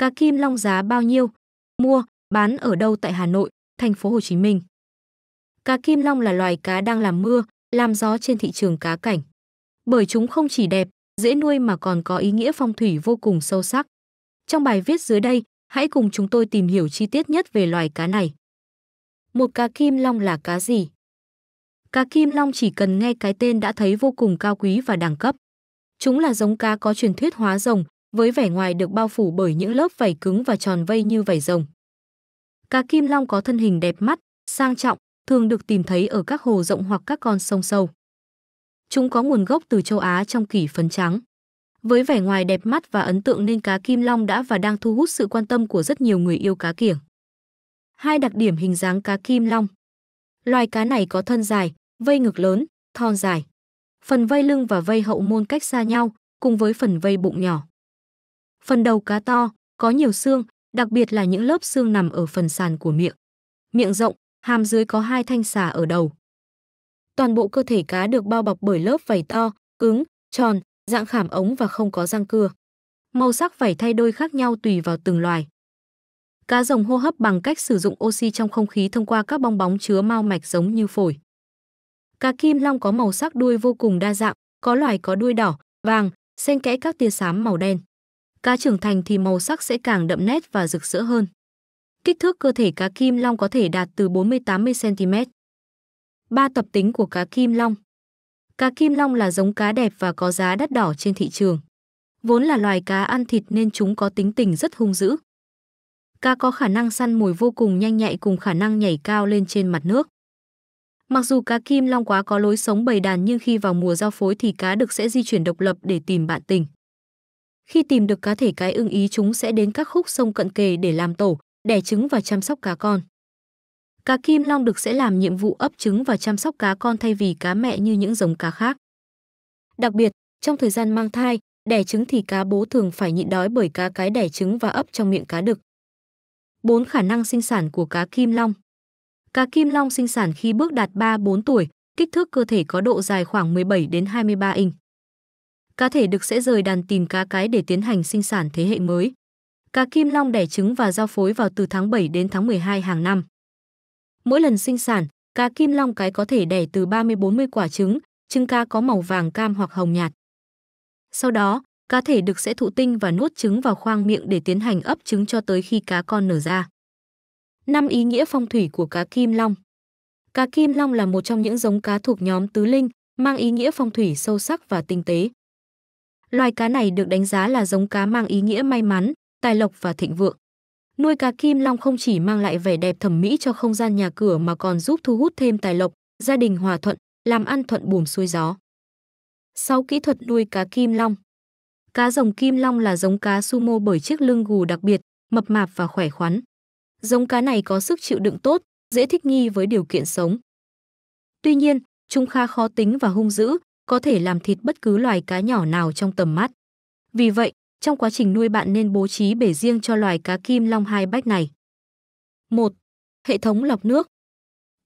Cá kim long giá bao nhiêu? Mua, bán ở đâu tại Hà Nội, thành phố Hồ Chí Minh? Cá kim long là loài cá đang làm mưa, làm gió trên thị trường cá cảnh. Bởi chúng không chỉ đẹp, dễ nuôi mà còn có ý nghĩa phong thủy vô cùng sâu sắc. Trong bài viết dưới đây, hãy cùng chúng tôi tìm hiểu chi tiết nhất về loài cá này. Một cá kim long là cá gì? Cá kim long chỉ cần nghe cái tên đã thấy vô cùng cao quý và đẳng cấp. Chúng là giống cá có truyền thuyết hóa rồng, với vẻ ngoài được bao phủ bởi những lớp vảy cứng và tròn vây như vảy rồng. Cá kim long có thân hình đẹp mắt, sang trọng, thường được tìm thấy ở các hồ rộng hoặc các con sông sâu. Chúng có nguồn gốc từ châu Á trong kỷ phấn trắng. Với vẻ ngoài đẹp mắt và ấn tượng nên cá kim long đã và đang thu hút sự quan tâm của rất nhiều người yêu cá kiểng. Hai đặc điểm hình dáng cá kim long. Loài cá này có thân dài, vây ngực lớn, thon dài. Phần vây lưng và vây hậu môn cách xa nhau, cùng với phần vây bụng nhỏ. Phần đầu cá to, có nhiều xương, đặc biệt là những lớp xương nằm ở phần sàn của miệng. Miệng rộng, hàm dưới có hai thanh xà ở đầu. Toàn bộ cơ thể cá được bao bọc bởi lớp vảy to, cứng, tròn, dạng khảm ống và không có răng cưa. Màu sắc vảy thay đổi khác nhau tùy vào từng loài. Cá rồng hô hấp bằng cách sử dụng oxy trong không khí thông qua các bong bóng chứa mao mạch giống như phổi. Cá kim long có màu sắc đuôi vô cùng đa dạng, có loài có đuôi đỏ, vàng, xen kẽ các tia xám màu đen. Cá trưởng thành thì màu sắc sẽ càng đậm nét và rực rỡ hơn. Kích thước cơ thể cá kim long có thể đạt từ 40-80 cm. Ba tập tính của cá kim long. Cá kim long là giống cá đẹp và có giá đắt đỏ trên thị trường. Vốn là loài cá ăn thịt nên chúng có tính tình rất hung dữ. Cá có khả năng săn mồi vô cùng nhanh nhạy cùng khả năng nhảy cao lên trên mặt nước. Mặc dù cá kim long quá có lối sống bầy đàn nhưng khi vào mùa giao phối thì cá được sẽ di chuyển độc lập để tìm bạn tình. Khi tìm được cá thể cái ưng ý chúng sẽ đến các khúc sông cận kề để làm tổ, đẻ trứng và chăm sóc cá con. Cá kim long đực sẽ làm nhiệm vụ ấp trứng và chăm sóc cá con thay vì cá mẹ như những giống cá khác. Đặc biệt, trong thời gian mang thai, đẻ trứng thì cá bố thường phải nhịn đói bởi cá cái đẻ trứng và ấp trong miệng cá đực. 4. Khả năng sinh sản của cá kim long Cá kim long sinh sản khi bước đạt 3-4 tuổi, kích thước cơ thể có độ dài khoảng 17 đến 23 inch cá thể đực sẽ rời đàn tìm cá cái để tiến hành sinh sản thế hệ mới. Cá kim long đẻ trứng và giao phối vào từ tháng 7 đến tháng 12 hàng năm. Mỗi lần sinh sản, cá kim long cái có thể đẻ từ 30-40 quả trứng, trứng cá có màu vàng cam hoặc hồng nhạt. Sau đó, cá thể đực sẽ thụ tinh và nuốt trứng vào khoang miệng để tiến hành ấp trứng cho tới khi cá con nở ra. Năm ý nghĩa phong thủy của cá kim long. Cá kim long là một trong những giống cá thuộc nhóm tứ linh, mang ý nghĩa phong thủy sâu sắc và tinh tế. Loài cá này được đánh giá là giống cá mang ý nghĩa may mắn, tài lộc và thịnh vượng. Nuôi cá kim long không chỉ mang lại vẻ đẹp thẩm mỹ cho không gian nhà cửa mà còn giúp thu hút thêm tài lộc, gia đình hòa thuận, làm ăn thuận buồm xuôi gió. 6. Kỹ thuật nuôi cá kim long Cá rồng kim long là giống cá sumo bởi chiếc lưng gù đặc biệt, mập mạp và khỏe khoắn. Giống cá này có sức chịu đựng tốt, dễ thích nghi với điều kiện sống. Tuy nhiên, chúng khá khó tính và hung dữ, có thể làm thịt bất cứ loài cá nhỏ nào trong tầm mắt. Vì vậy, trong quá trình nuôi bạn nên bố trí bể riêng cho loài cá kim long hai bách này. 1. Hệ thống lọc nước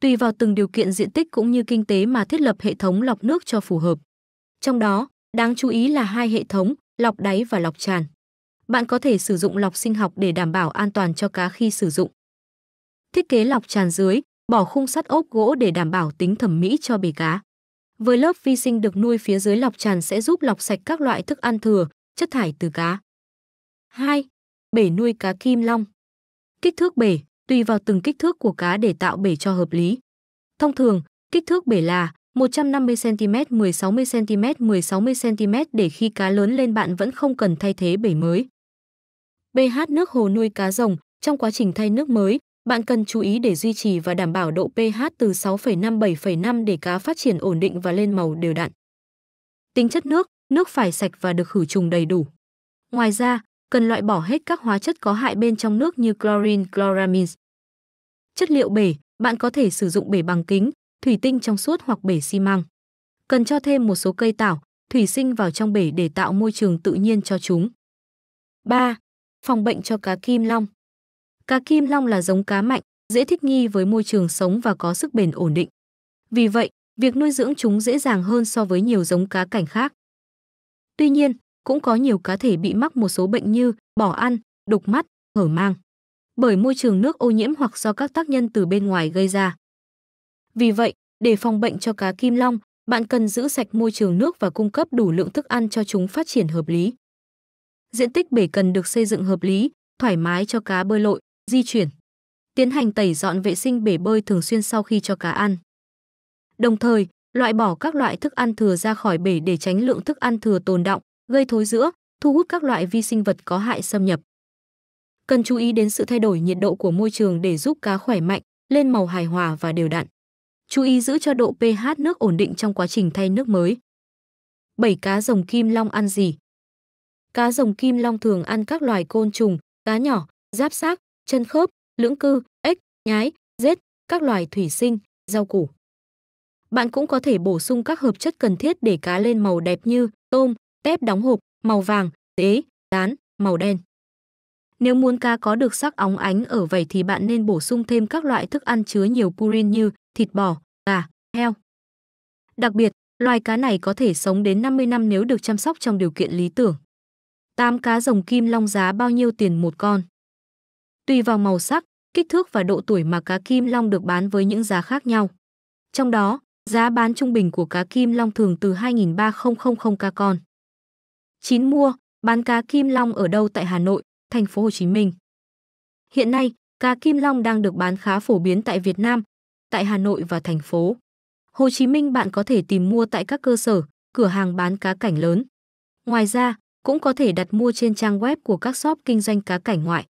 Tùy vào từng điều kiện diện tích cũng như kinh tế mà thiết lập hệ thống lọc nước cho phù hợp. Trong đó, đáng chú ý là hai hệ thống, lọc đáy và lọc tràn. Bạn có thể sử dụng lọc sinh học để đảm bảo an toàn cho cá khi sử dụng. Thiết kế lọc tràn dưới, bỏ khung sắt ốp gỗ để đảm bảo tính thẩm mỹ cho bể cá. Với lớp vi sinh được nuôi phía dưới lọc tràn sẽ giúp lọc sạch các loại thức ăn thừa, chất thải từ cá. 2. Bể nuôi cá kim long. Kích thước bể tùy vào từng kích thước của cá để tạo bể cho hợp lý. Thông thường, kích thước bể là 150 cm, 16 cm, 16 cm để khi cá lớn lên bạn vẫn không cần thay thế bể mới. pH nước hồ nuôi cá rồng, trong quá trình thay nước mới, bạn cần chú ý để duy trì và đảm bảo độ pH từ 6,5-7,5 để cá phát triển ổn định và lên màu đều đặn. Tính chất nước, nước phải sạch và được khử trùng đầy đủ. Ngoài ra, cần loại bỏ hết các hóa chất có hại bên trong nước như chlorine, chloramines. Chất liệu bể, bạn có thể sử dụng bể bằng kính, thủy tinh trong suốt hoặc bể xi măng. Cần cho thêm một số cây tảo, thủy sinh vào trong bể để tạo môi trường tự nhiên cho chúng. 3. Phòng bệnh cho cá kim long Cá kim long là giống cá mạnh, dễ thích nghi với môi trường sống và có sức bền ổn định. Vì vậy, việc nuôi dưỡng chúng dễ dàng hơn so với nhiều giống cá cảnh khác. Tuy nhiên, cũng có nhiều cá thể bị mắc một số bệnh như bỏ ăn, đục mắt, hở mang. Bởi môi trường nước ô nhiễm hoặc do các tác nhân từ bên ngoài gây ra. Vì vậy, để phòng bệnh cho cá kim long, bạn cần giữ sạch môi trường nước và cung cấp đủ lượng thức ăn cho chúng phát triển hợp lý. Diện tích bể cần được xây dựng hợp lý, thoải mái cho cá bơi lội, di chuyển, tiến hành tẩy dọn vệ sinh bể bơi thường xuyên sau khi cho cá ăn. Đồng thời, loại bỏ các loại thức ăn thừa ra khỏi bể để tránh lượng thức ăn thừa tồn động gây thối rữa, thu hút các loại vi sinh vật có hại xâm nhập. Cần chú ý đến sự thay đổi nhiệt độ của môi trường để giúp cá khỏe mạnh, lên màu hài hòa và đều đặn. Chú ý giữ cho độ pH nước ổn định trong quá trình thay nước mới. 7. Cá rồng kim long ăn gì? Cá rồng kim long thường ăn các loài côn trùng, cá nhỏ, giáp xác, chân khớp, lưỡng cư, ếch, nhái, rết, các loài thủy sinh, rau củ. Bạn cũng có thể bổ sung các hợp chất cần thiết để cá lên màu đẹp như tôm, tép đóng hộp, màu vàng, đế, rán, màu đen. Nếu muốn cá có được sắc óng ánh ở vảy thì bạn nên bổ sung thêm các loại thức ăn chứa nhiều purin như thịt bò, gà, heo. Đặc biệt, loài cá này có thể sống đến 50 năm nếu được chăm sóc trong điều kiện lý tưởng. 8 cá rồng kim long giá bao nhiêu tiền một con? Tùy vào màu sắc, kích thước và độ tuổi mà cá kim long được bán với những giá khác nhau. Trong đó, giá bán trung bình của cá kim long thường từ 2.300 ca con. 9 mua, bán cá kim long ở đâu tại Hà Nội, thành phố Hồ Chí Minh. Hiện nay, cá kim long đang được bán khá phổ biến tại Việt Nam, tại Hà Nội và thành phố Hồ Chí Minh bạn có thể tìm mua tại các cơ sở, cửa hàng bán cá cảnh lớn. Ngoài ra, cũng có thể đặt mua trên trang web của các shop kinh doanh cá cảnh ngoại.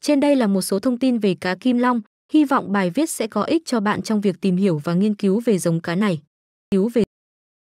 Trên đây là một số thông tin về cá kim long, hy vọng bài viết sẽ có ích cho bạn trong việc tìm hiểu và nghiên cứu về giống cá này. Cứu về